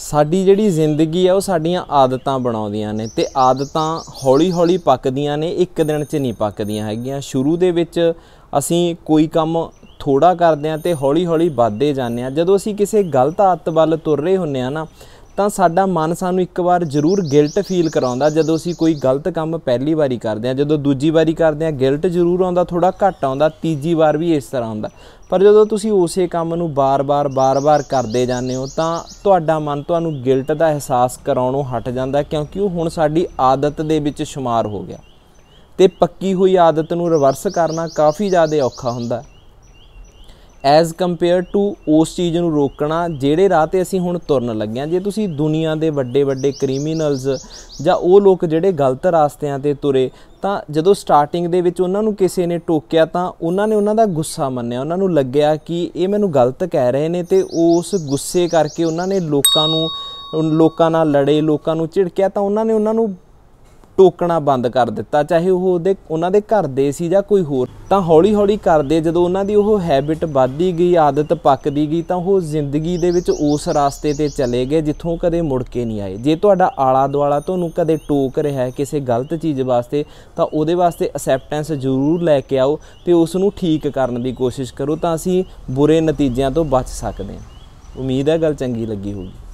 ਸਾਡੀ ਜਿਹੜੀ ਜ਼ਿੰਦਗੀ ਆ ਉਹ ਸਾਡੀਆਂ ਆਦਤਾਂ ਬਣਾਉਂਦੀਆਂ ਨੇ ਤੇ ਆਦਤਾਂ ਹੌਲੀ-ਹੌਲੀ ਪੱਕਦੀਆਂ ਨੇ ਇੱਕ ਦਿਨ 'ਚ ਨਹੀਂ ਪੱਕਦੀਆਂ ਹੈਗੀਆਂ ਸ਼ੁਰੂ ਦੇ ਵਿੱਚ ਅਸੀਂ ਕੋਈ ਕੰਮ ਥੋੜਾ ਕਰਦੇ ਆ ਤੇ ਹੌਲੀ-ਹੌਲੀ ਵੱਧਦੇ ਜਾਂਦੇ ਆ ਜਦੋਂ ਅਸੀਂ ਕਿਸੇ ਗਲਤ ਆਦਤ ਵੱਲ ਤੁਰ ਰਹੇ ਹੁੰਨੇ ਆ ਨਾ ਤਾਂ ਸਾਡਾ ਮਨ ਸਾਨੂੰ ਇੱਕ ਵਾਰ ਜ਼ਰੂਰ ਗਿਲਟ ਫੀਲ ਕਰਾਉਂਦਾ ਜਦੋਂ ਅਸੀਂ ਕੋਈ ਗਲਤ ਕੰਮ ਪਹਿਲੀ ਵਾਰੀ ਕਰਦੇ ਹਾਂ ਜਦੋਂ ਦੂਜੀ ਵਾਰੀ ਕਰਦੇ ਹਾਂ ਗਿਲਟ ਜ਼ਰੂਰ ਆਉਂਦਾ ਥੋੜਾ ਘੱਟ ਆਉਂਦਾ ਤੀਜੀ ਵਾਰ ਵੀ ਇਸ ਤਰ੍ਹਾਂ ਆਉਂਦਾ ਪਰ ਜਦੋਂ ਤੁਸੀਂ ਉਸੇ ਕੰਮ ਨੂੰ ਬਾਰ-ਬਾਰ ਬਾਰ-ਬਾਰ ਕਰਦੇ ਜਾਂਦੇ ਹੋ ਤਾਂ ਤੁਹਾਡਾ ਮਨ ਤੁਹਾਨੂੰ ਗਿਲਟ ਦਾ ਅਹਿਸਾਸ ਕਰਾਉਣੋਂ ਹਟ ਜਾਂਦਾ ਕਿਉਂਕਿ ਉਹ ਹੁਣ ਸਾਡੀ ਆਦਤ ਦੇ ਵਿੱਚ شمار ਹੋ ਗਿਆ ਤੇ ਪੱਕੀ ਹੋਈ ਆਦਤ ਨੂੰ ਰਿਵਰਸ ਕਰਨਾ ਕਾਫੀ ਜ਼ਿਆਦਾ ਔਖਾ ਹੁੰਦਾ ਐਜ਼ ਕੰਪੇਅਰ ਟੂ ਉਸ ਚੀਜ਼ ਨੂੰ ਰੋਕਣਾ ਜਿਹੜੇ ਰਾਹ ਤੇ ਅਸੀਂ ਹੁਣ ਤੁਰਨ ਲੱਗੇ ਆ ਜੇ ਤੁਸੀਂ ਦੁਨੀਆ ਦੇ ਵੱਡੇ ਵੱਡੇ ਕ੍ਰਿਮੀਨਲਸ ਜਾਂ ਉਹ ਲੋਕ ਜਿਹੜੇ ਗਲਤ ਰਾਸਤਿਆਂ ਤੇ ਤੁਰੇ ਤਾਂ ਜਦੋਂ ਸਟਾਰਟਿੰਗ ਦੇ ਵਿੱਚ ਉਹਨਾਂ ਨੂੰ ਕਿਸੇ ਨੇ ਟੋਕਿਆ ਤਾਂ ਉਹਨਾਂ ਨੇ ਉਹਨਾਂ ਦਾ ਗੁੱਸਾ ਮੰਨਿਆ ਉਹਨਾਂ ਨੂੰ ਲੱਗਿਆ ਕਿ ਇਹ ਮੈਨੂੰ ਗਲਤ ਕਹਿ ਰਹੇ ਨੇ ਤੇ ਉਸ ਗੁੱਸੇ ਕਰਕੇ ਉਹਨਾਂ ਨੇ ਲੋਕਾਂ ਨੂੰ ਲੋਕਾਂ ਨਾਲ ਲੜੇ ਲੋਕਾਂ ਨੂੰ ਝਿੜਕਿਆ ਤਾਂ ਉਹਨਾਂ ਨੇ ਉਹਨਾਂ ਨੂੰ ਟੋਕਣਾ ਬੰਦ ਕਰ ਦਿੱਤਾ ਚਾਹੇ ਉਹ ਉਹਦੇ ਉਹਨਾਂ ਦੇ ਘਰ ਦੇ ਸੀ ਜਾਂ ਕੋਈ ਹੋਰ ਤਾਂ ਹੌਲੀ-ਹੌਲੀ ਕਰਦੇ ਜਦੋਂ ਉਹਨਾਂ ਦੀ ਉਹ ਹੈਬਿਟ ਵੱਧਦੀ ਗਈ ਆਦਤ ਪੱਕਦੀ ਗਈ ਤਾਂ ਉਹ ਜ਼ਿੰਦਗੀ ਦੇ ਵਿੱਚ ਉਸ ਰਾਸਤੇ ਤੇ ਚਲੇ ਗਏ ਜਿੱਥੋਂ ਕਦੇ ਮੁੜ ਕੇ ਨਹੀਂ ਆਏ ਜੇ ਤੁਹਾਡਾ ਆਲਾ ਦੁਆਲਾ ਤੁਹਾਨੂੰ ਕਦੇ ਟੋਕ ਰਿਹਾ ਹੈ ਕਿਸੇ ਗਲਤ ਚੀਜ਼ ਵਾਸਤੇ ਤਾਂ ਉਹਦੇ ਵਾਸਤੇ ਅਸੈਪਟੈਂਸ ਜ਼ਰੂਰ ਲੈ ਕੇ ਆਓ ਤੇ ਉਸ ਨੂੰ ਠੀਕ ਕਰਨ ਦੀ ਕੋਸ਼ਿਸ਼ ਕਰੋ ਤਾਂ ਅਸੀਂ ਬੁਰੇ ਨਤੀਜਿਆਂ ਤੋਂ ਬਚ ਸਕਦੇ ਹਾਂ ਉਮੀਦ ਹੈ ਗੱਲ ਚੰਗੀ ਲੱਗੀ ਹੋਊਗੀ